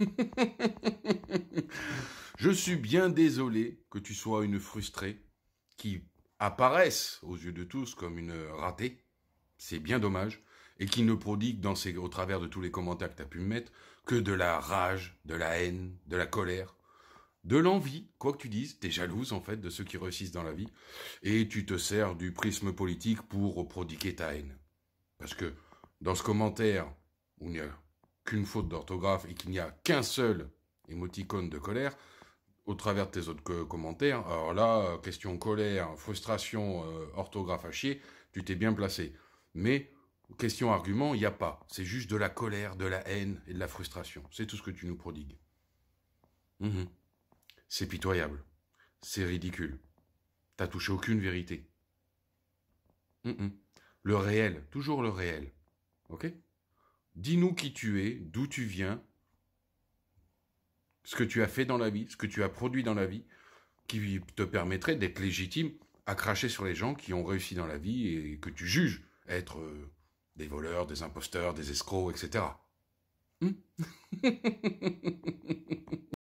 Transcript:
je suis bien désolé que tu sois une frustrée qui apparaisse aux yeux de tous comme une ratée. C'est bien dommage. Et qui ne prodigue dans ses, au travers de tous les commentaires que tu as pu me mettre que de la rage, de la haine, de la colère, de l'envie, quoi que tu dises. tu es jalouse, en fait, de ceux qui réussissent dans la vie. Et tu te sers du prisme politique pour prodiguer ta haine. Parce que dans ce commentaire, ou une faute d'orthographe et qu'il n'y a qu'un seul émoticône de colère, au travers de tes autres commentaires, alors là, euh, question colère, frustration, euh, orthographe à chier, tu t'es bien placé. Mais question argument, il n'y a pas. C'est juste de la colère, de la haine et de la frustration. C'est tout ce que tu nous prodigues. Mhm. C'est pitoyable. C'est ridicule. T'as touché aucune vérité. Mhm. Le réel, toujours le réel. Ok Dis-nous qui tu es, d'où tu viens, ce que tu as fait dans la vie, ce que tu as produit dans la vie, qui te permettrait d'être légitime à cracher sur les gens qui ont réussi dans la vie et que tu juges être euh, des voleurs, des imposteurs, des escrocs, etc.